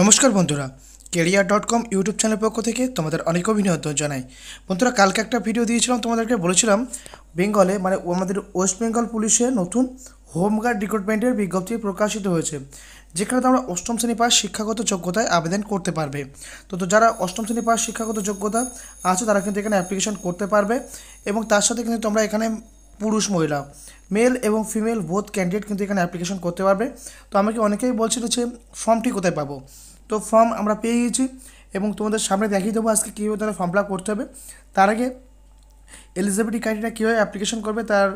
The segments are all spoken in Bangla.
নমস্কার বন্ধুরা career dot com YouTube channel পক্ষ থেকে তোমাদের অনেক অভিনন্দন জানাই বন্ধুরা কালকে একটা ভিডিও দিয়েছিলাম তোমাদেরকে বলেছিলাম বেঙ্গলে মানে আমাদের ওয়েস্ট বেঙ্গল পুলিশে নতুন হোমগার্ড রিক্রুটমেন্টের বিজ্ঞপ্তি প্রকাশিত হয়েছে যেখানে তোমরা অষ্টম শ্রেণী পাস শিক্ষাগত যোগ্যতায় আবেদন করতে পারবে তো তো যারা অষ্টম শ্রেণী পাস শিক্ষাগত যোগ্যতা আছে তারা কিন্তু এখানে অ্যাপ্লিকেশন করতে পারবে এবং তার সাথে কিন্তু তোমরা এখানে পুরুষ মহিলা মেল এবং ফিমেল বোথ ক্যান্ডিডেট কিন্তু এখানে অ্যাপ্লিকেশন করতে পারবে তো আমাকে অনেকেই বলছিল যে ফর্মটি কোথায় পাবো তো ফর্ম আমরা পেয়ে গেছি এবং তোমাদের সামনে দেখিয়ে দেবো আজকে কীভাবে তারা ফর্ম ফিলাপ করতে হবে তার আগে এলিজিবিলিটি ক্রাইটেরিয়া কীভাবে অ্যাপ্লিকেশন করবে তার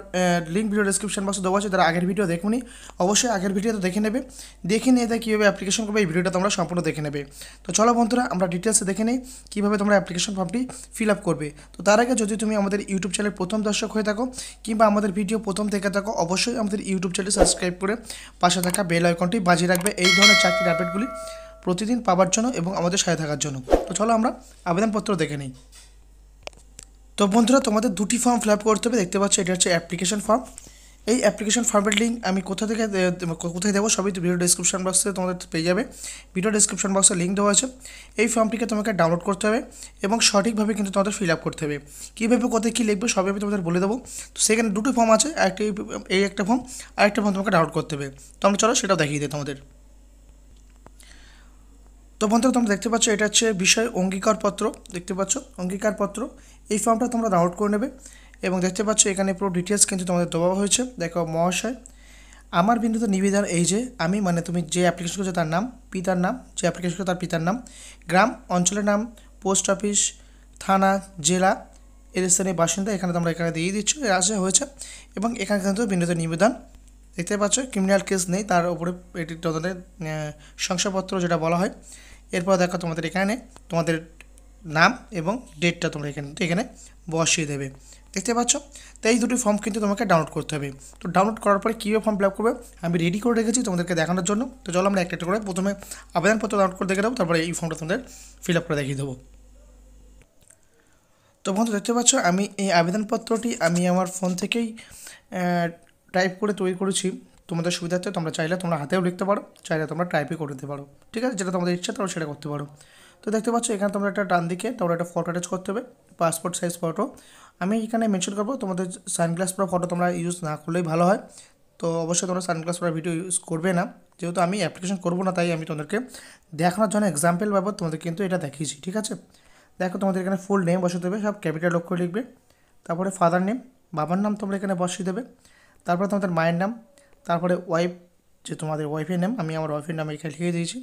লিঙ্ক ভিডিও ডিসক্রিপশন বক্সে দেওয়া আছে তারা আগের ভিডিও দেখুনি অবশ্যই আগের ভিডিও তো দেখে নেবে দেখে নিয়ে তাই কীভাবে অ্যাপ্লিকেশন করবে এই ভিডিওটা তোমরা সম্পূর্ণ দেখে নেবে তো চলো বন্ধুরা আমরা ডিটেলসে দেখে নিই কীভাবে তোমরা অ্যাপ্লিকেশন ফর্মটি ফিল আপ করবে তো তার আগে যদি তুমি আমাদের ইউটিউব চ্যানেল প্রথম দর্শক হয়ে থাকো কিংবা আমাদের ভিডিও প্রথম থেকে থাকো অবশ্যই আমাদের ইউটিউব চ্যানেল সাবস্ক্রাইব করে পাশে থাকা বেল আইকনটি বাজিয়ে রাখবে এই ধরনের চাকরির আপডেটগুলি প্রতিদিন পাওয়ার জন্য এবং আমাদের সাথে থাকার জন্য তো চলো আমরা আবেদনপত্র দেখে নিই তো বন্ধুরা তোমাদের দুটি ফর্ম ফিল আপ করতে হবে দেখতে পাচ্ছ এটা হচ্ছে অ্যাপ্লিকেশন ফর্ম এই অ্যাপ্লিকেশন ফর্মের লিঙ্ক আমি কোথা থেকে কোথায় দেবো সবই ভিডিও ডিসক্রিপশন বক্সে তোমাদের পেয়ে যাবে ভিডিও ডিসক্রিপশন বক্সে লিঙ্ক দেওয়া আছে এই ফর্মটিকে তোমাকে ডাউনলোড করতে হবে এবং সঠিকভাবে কিন্তু তোমাদের ফিল আপ করতে হবে কীভাবে কোথায় কী লিখবে সবই আমি তোমাদের বলে দেবো তো সেখানে দুটো ফর্ম আছে একটা এই একটা ফর্ম আরেকটা ফর্ম তোমাকে ডাউনলোড করতে হবে তো আমি চলো সেটাও দেখিয়ে দিই তোমাদের তো বন্ধুরা তোমরা দেখতে পাচ্ছ এটা হচ্ছে বিষয় অঙ্গীকারপত্র দেখতে পাচ্ছ অঙ্গীকারপত্র এই ফর্মটা তোমরা ডাউনলোড করে নেবে এবং দেখতে পাচ্ছ এখানে পুরো ডিটেলস কিন্তু তোমাদের দেওয়া হয়েছে দেখো মহাশয় আমার বিন্দুতে নিবেদন এই যে আমি মানে তুমি যে অ্যাপ্লিকেশন করছো তার নাম পিতার নাম যে অ্যাপ্লিকেশন করছো তার পিতার নাম গ্রাম অঞ্চলের নাম পোস্ট অফিস থানা জেলা এর স্থানীয় বাসিন্দা এখানে তোমরা এখানে দিয়ে দিচ্ছ আসে হয়েছে এবং এখানে কিন্তু বিন্দুতে নিবেদন দেখতে পাচ্ছ ক্রিমিনাল কেস নেই তার উপরে এটি তদন্তের শংসাপত্র যেটা বলা হয় এরপর দেখো তোমাদের এখানে তোমাদের নাম এবং ডেটটা তোমরা এখানে এখানে বসিয়ে দেবে দেখতে পাচ্ছ তো এই দুটি ফর্ম কিন্তু তোমাকে ডাউনলোড করতে হবে তো ডাউনলোড করার পরে কীভাবে ফর্ম ফিল আপ করবে আমি রেডি করে রেখেছি তোমাদেরকে দেখানোর জন্য তো চলো আমরা একটা একটা করে প্রথমে আবেদনপত্র ডাউনলোড করে দেখে দেবো তারপরে এই ফর্মটা তোমাদের ফিল আপ করে দেখিয়ে দেবো তো বন্ধু দেখতে পাচ্ছ আমি এই আবেদনপত্রটি আমি আমার ফোন থেকেই টাইপ করে তৈরি করেছি তোমাদের সুবিধার্থে তোমরা চাইলে তোমরা হাতেও লিখতে পারো চাইলে তোমরা টাইপই করে দিতে পারো ঠিক আছে যেটা তোমাদের ইচ্ছা তোমরা সেটা করতে পারো তো দেখতে পাচ্ছ এখানে তোমরা একটা ডান দিকে তোমরা একটা ফটো অ্যাটাচ করতে হবে পাসপোর্ট সাইজ ফটো আমি এখানে মেনশন করবো তোমাদের সানগ্লাস পরা ফটো তোমরা ইউজ না করলেই ভালো হয় তো অবশ্যই তোমরা সানগ্লাস পরা ভিডিও ইউজ করবে না যেহেতু আমি অ্যাপ্লিকেশন করবো না তাই আমি তোমাদেরকে দেখানোর জন্য এক্সাম্পল বাবদ তোমাদের কিন্তু এটা দেখিয়েছি ঠিক আছে দেখো তোমাদের এখানে ফুল নেম বসাতে হবে সব ক্যাপিটাল লক্ষ্য লিখবে তারপরে ফাদার নেম বাবার নাম তোমরা এখানে বসিয়ে দেবে তারপরে তোমাদের মায়ের নাম তারপরে ওয়াইফ যে তোমাদের ওয়াইফের নাম আমি আমার ওয়াইফের নাম এখানে লিখে দিয়েছি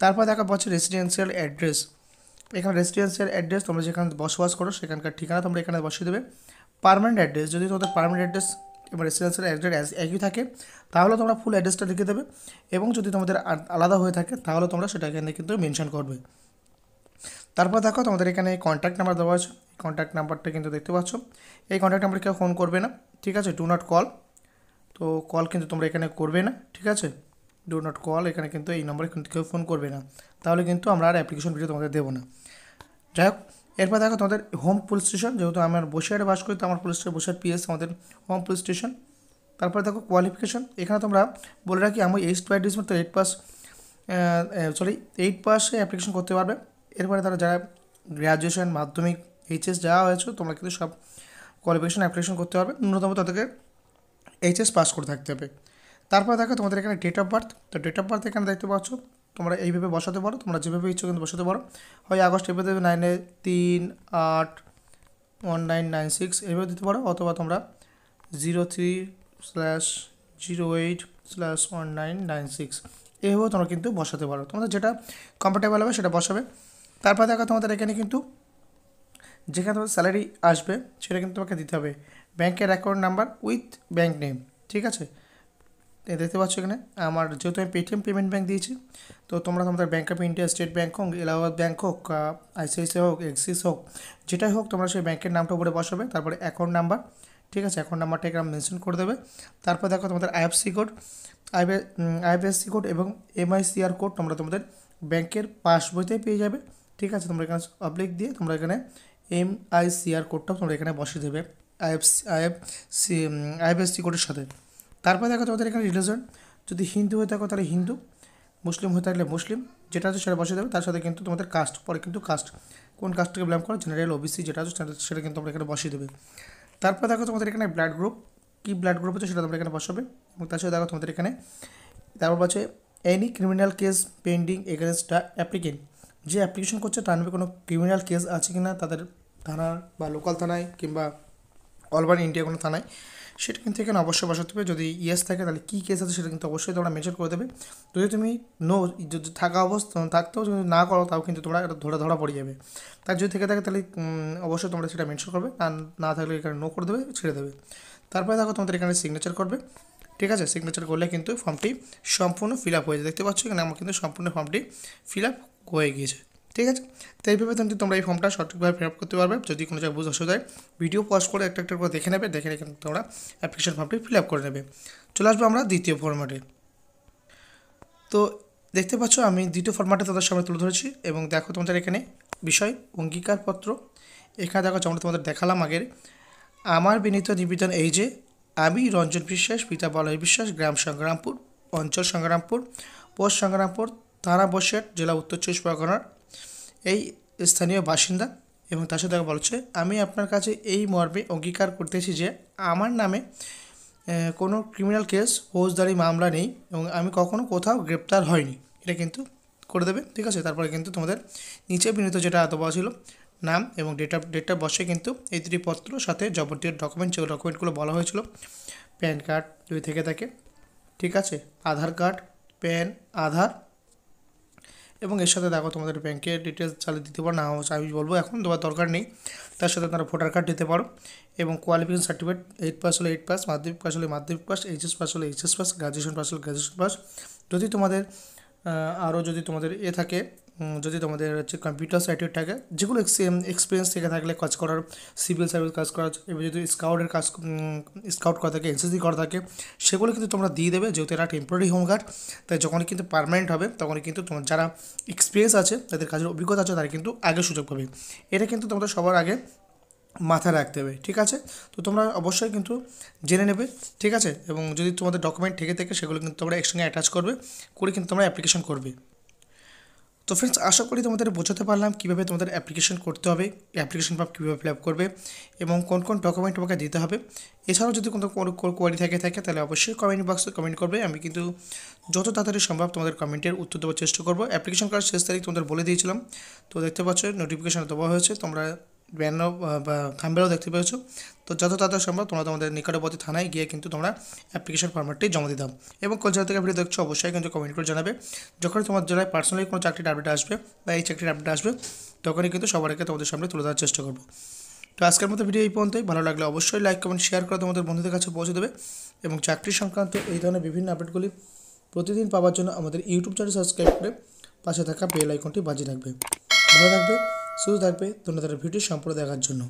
তারপর দেখা পাচ্ছে রেসিডেন্সিয়াল অ্যাড্রেস এখানে রেসিডেন্সিয়াল অ্যাড্রেস তোমরা যেখানে বসবাস করো সেখানকার ঠিকানা তোমরা এখানে বসিয়ে দেবে পারমানেন্ট অ্যাড্রেস যদি তোমাদের পারমানেন্ট অ্যাড্রেস এবং রেসিডেন্সিয়াল অ্যাড্রেস একই থাকে তাহলে তোমরা ফুল অ্যাড্রেসটা লিখে দেবে এবং যদি তোমাদের আলাদা হয়ে থাকে তাহলে তোমরা সেটা এখানে কিন্তু মেনশন করবে তারপর দেখো তোমাদের এখানে কন্ট্যাক্ট নাম্বার দেওয়া আছে কন্ট্যাক্ট নাম্বারটা কিন্তু দেখতে পাচ্ছ এই কন্ট্যাক্ট নাম্বার কেউ ফোন করবে না ঠিক আছে ডু নট কল তো কল কিন্তু তোমরা এখানে করবে না ঠিক আছে ডু নট কল এখানে কিন্তু এই নম্বরে কিন্তু কেউ ফোন করবে না তাহলে কিন্তু আমরা আর অ্যাপ্লিকেশন ভিডিও তোমাদের দেবো না যাই হোক এরপর দেখো তোমাদের হোম পুলিশ স্টেশন যেহেতু আমার বসিরহাটে বাস করি তো আমার পুলিশ বসিরহাট পিএস আমাদের হোম পুলিশ স্টেশন তারপরে দেখো কোয়ালিফিকেশন এখানে তোমরা বলে রাখি আমি এইট বাই ডিস মতো এইট পাস সরি এইট পাসে অ্যাপ্লিকেশন করতে পারবে এরপরে তারা যারা গ্র্যাজুয়েশন মাধ্যমিক এইচএস যা হয়েছে তোমরা কিন্তু সব কোয়ালিফিকেশন অ্যাপ্লিকেশন করতে পারবে ন্যূনতম তাদেরকে এইচএস পাস করে থাকতে হবে তারপর দেখো তোমাদের এখানে ডেট অফ বার্থ তো ডেট অফ বার্থ এখানে দেখতে পাচ্ছ তোমরা এইভাবে বসাতে পারো তোমরা যেভাবে ইচ্ছো কিন্তু বসাতে পারো হয় আগস্ট এভাবে দেবে নাইনে তিন আট ওয়ান নাইন নাইন সিক্স এইভাবে দিতে পারো অথবা তোমরা zero three slash zero eight slash one nine nine six এইভাবে তোমরা কিন্তু বসাতে পারো তোমাদের যেটা কমফোর্টেবল হবে সেটা বসাবে তারপর দেখো তোমাদের এখানে কিন্তু যেখানে তোমাদের স্যালারি আসবে সেটা কিন্তু তোমাকে দিতে হবে ব্যাংকের account number with bank name ঠিক আছে দেখতে পাচ্ছ এখানে আমার যেহেতু আমি পেটিএম পেমেন্ট ব্যাঙ্ক দিয়েছি তো তোমরা তোমাদের bank of India State Bank হোক এলাহাবাদ ব্যাঙ্ক হোক আইসিআইসি হোক এক্সিস হোক যেটাই হোক তোমরা সেই ব্যাঙ্কের নামটা উপরে বসাবে তারপরে অ্যাকাউন্ট নাম্বার ঠিক আছে অ্যাকাউন্ট নাম্বারটা এখানে মেনশন করে দেবে তারপর দেখো তোমাদের আইএফসি কোড আইএফএসসি কোড এবং এমআইসিআর কোড তোমরা তোমাদের ব্যাংকের পাসবইতে পেয়ে যাবে ঠিক আছে তোমরা এখানে অবলিক দিয়ে তোমরা এখানে এমআইসিআর কোডটাও তোমরা এখানে বসিয়ে দেবে আইএফসি আইএফসি সি কোডের সাথে তারপরে দেখো তোমাদের এখানে রিলিজন যদি হিন্দু হয়ে থাকো তাহলে হিন্দু মুসলিম হয়ে থাকলে মুসলিম যেটা আছে সেটা বসে দেবে তার সাথে কিন্তু তোমাদের কাস্ট পরে কিন্তু কাস্ট কোন কাস্টকে ব্ল্যাম করো জেনারেল ওবিসি যেটা আছে সেটা কিন্তু তোমরা এখানে বসিয়ে দেবে তারপরে দেখো তোমাদের এখানে ব্লাড গ্রুপ কী ব্লাড গ্রুপ আছে সেটা তোমরা এখানে বসাবে এবং তার সাথে দেখো তোমাদের এখানে তারপর আছে any criminal case pending against the applicant যে অ্যাপ্লিকেশন করছে তার নামে কোনো ক্রিমিনাল কেস আছে কি না তাদের থানার বা লোকাল থানায় কিংবা অলবার ইন্ডিয়া কোনো থানায় সেটা কিন্তু এখানে অবশ্যই বসাতে হবে যদি ইয়েস থাকে তাহলে কী কেস আছে সেটা কিন্তু অবশ্যই তোমরা মেনশন করে দেবে যদি তুমি নো যদি থাকা অবস্থা থাকতেও যদি না করো তাও কিন্তু তোমরা এটা ধরা ধরা পড়ে যাবে তার যদি থেকে থাকে তাহলে অবশ্যই তোমরা সেটা মেনশন করবে আর না থাকলে এখানে নো করে দেবে ছেড়ে দেবে তারপরে দেখো তোমাদের এখানে সিগনেচার করবে ঠিক আছে সিগনেচার করলে কিন্তু ফর্মটি সম্পূর্ণ ফিল আপ হয়ে যায় দেখতে পাচ্ছ এখানে আমার কিন্তু সম্পূর্ণ ফর্মটি ফিল আপ হয়ে গিয়েছে ঠিক আছে তো এইভাবে কিন্তু তোমরা এই ফর্মটা সঠিকভাবে ফিল আপ করতে পারবে যদি কোনো জায়গায় বুঝ অসুবিধা হয় ভিডিও পজ করে একটা একটা করে দেখে নেবে দেখে রেখে তোমরা অ্যাপ্লিকেশন ফর্মটি ফিল আপ করে নেবে চলে আসবো আমরা দ্বিতীয় ফর্ম্যাটে তো দেখতে পাচ্ছ আমি দ্বিতীয় ফর্ম্যাটে তাদের সামনে তুলে ধরেছি এবং দেখো তোমাদের এখানে বিষয় অঙ্গীকারপত্র এখানে দেখো আমরা তোমাদের দেখালাম আগের আমার বিনীত নিবেদন এই যে আমি রঞ্জন বিশ্বাস পিতা বলয় বিশ্বাস গ্রাম সংগ্রামপুর অঞ্চল সংগ্রামপুর পোস্ট সংগ্রামপুর থানা বসেট জেলা উত্তর চব্বিশ পরগনার এই স্থানীয় বাসিন্দা এবং তার সাথে বলছে আমি আপনার কাছে এই মর্মে অঙ্গীকার করতেছি যে আমার নামে কোনো ক্রিমিনাল কেস ফৌজদারি মামলা নেই এবং আমি কখনো কোথাও গ্রেপ্তার হয়নি এটা কিন্তু করে দেবে ঠিক আছে তারপরে কিন্তু তোমাদের নিচে বিনীত যেটা পাওয়া ছিল নাম এবং ডেটা ডেটটা বসে কিন্তু এই দুটি পত্র সাথে যাবতীয় ডকুমেন্ট যে ডকুমেন্টগুলো বলা হয়েছিল প্যান কার্ড যদি থেকে থাকে ঠিক আছে আধার কার্ড প্যান আধার এবং এর সাথে দেখো তোমাদের ব্যাংকের ডিটেলস চালে দিতে পারো না আমি বলবো এখন তোমার দরকার নেই তার সাথে তারা ভোটার কার্ড দিতে পারো এবং কোয়ালিফিকেশন সার্টিফিকেট এইট পাস হলে এইট পাস মাধ্যমিক পাস হলে মাধ্যমিক পাস এইচএস পাস হলে এইচএস পাস গ্রাজুয়েশন পাস হলে গ্রাজুয়েশন পাস যদি তোমাদের আরও যদি তোমাদের এ থাকে যদি তোমাদের হচ্ছে কম্পিউটার সাইটের থাকে যেগুলো এক্সপিরিয়েন্স থেকে থাকলে কাজ করার সিভিল সার্ভিস কাজ করার এবার যদি স্কাউটের কাজ স্কাউট করা থাকে এনসিসি করা থাকে সেগুলো কিন্তু তোমরা দিয়ে দেবে যেহেতু এরা টেম্পোরারি হোমগার্ড তাই যখন কিন্তু পারমানেন্ট হবে তখন কিন্তু তোমার যারা এক্সপিরিয়েন্স আছে তাদের কাজের অভিজ্ঞতা আছে তারা কিন্তু আগে সুযোগ পাবে এটা কিন্তু তোমাদের সবার আগে মাথায় রাখতে হবে ঠিক আছে তো তোমরা অবশ্যই কিন্তু জেনে নেবে ঠিক আছে এবং যদি তোমাদের ডকুমেন্ট থেকে থাকে সেগুলো কিন্তু তোমরা একসঙ্গে অ্যাটাচ করবে করে কিন্তু তোমরা অ্যাপ্লিকেশন করবে তো ফ্রেন্ডস আশা করি তোমাদের বোঝাতে পারলাম কীভাবে তোমাদের অ্যাপ্লিকেশন করতে হবে অ্যাপ্লিকেশন ফর্ম কীভাবে ফিল করবে এবং কোন কোন ডকুমেন্ট তোমাকে দিতে হবে এছাড়াও যদি কোনো কোয়ারি থাকে থাকে তাহলে অবশ্যই কমেন্ট বক্সে কমেন্ট করবে আমি কিন্তু যত তাড়াতাড়ি সম্ভব তোমাদের কমেন্টের উত্তর দেওয়ার চেষ্টা করবো অ্যাপ্লিকেশন করার শেষ তারিখ তোমাদের বলে দিয়েছিলাম তো দেখতে পাচ্ছ নোটিফিকেশান দেওয়া হয়েছে তোমরা ব্যানারও বা থাম্বেলও দেখতে পেয়েছো তো যত তাড়াতাড়ি সম্ভব তোমরা তোমাদের নিকটবর্তী থানায় গিয়ে কিন্তু তোমরা অ্যাপ্লিকেশন ফর্মেটটি জমা দিতাম এবং কোন জায়গা থেকে ভিডিও দেখছো অবশ্যই কিন্তু কমেন্ট করে জানাবে যখন তোমার জেলায় পার্সোনালি কোনো চাকরির আপডেট আসবে বা এই চাকরির আপডেট আসবে তখনই কিন্তু সবার আগে তোমাদের সামনে তুলে ধরার চেষ্টা করবো তো আজকের মতো ভিডিও এই পর্যন্তই ভালো লাগলে অবশ্যই লাইক কমেন্ট শেয়ার করে তোমাদের বন্ধুদের কাছে পৌঁছে দেবে এবং চাকরি সংক্রান্ত এই ধরনের বিভিন্ন আপডেটগুলি প্রতিদিন পাওয়ার জন্য আমাদের ইউটিউব চ্যানেল সাবস্ক্রাইব করে পাশে থাকা বেল আইকনটি বাজিয়ে রাখবে ভালো থাকবে শুধু থাকবে তোমরা তাদের ভিডিও সম্পূর্ণ দেখার জন্য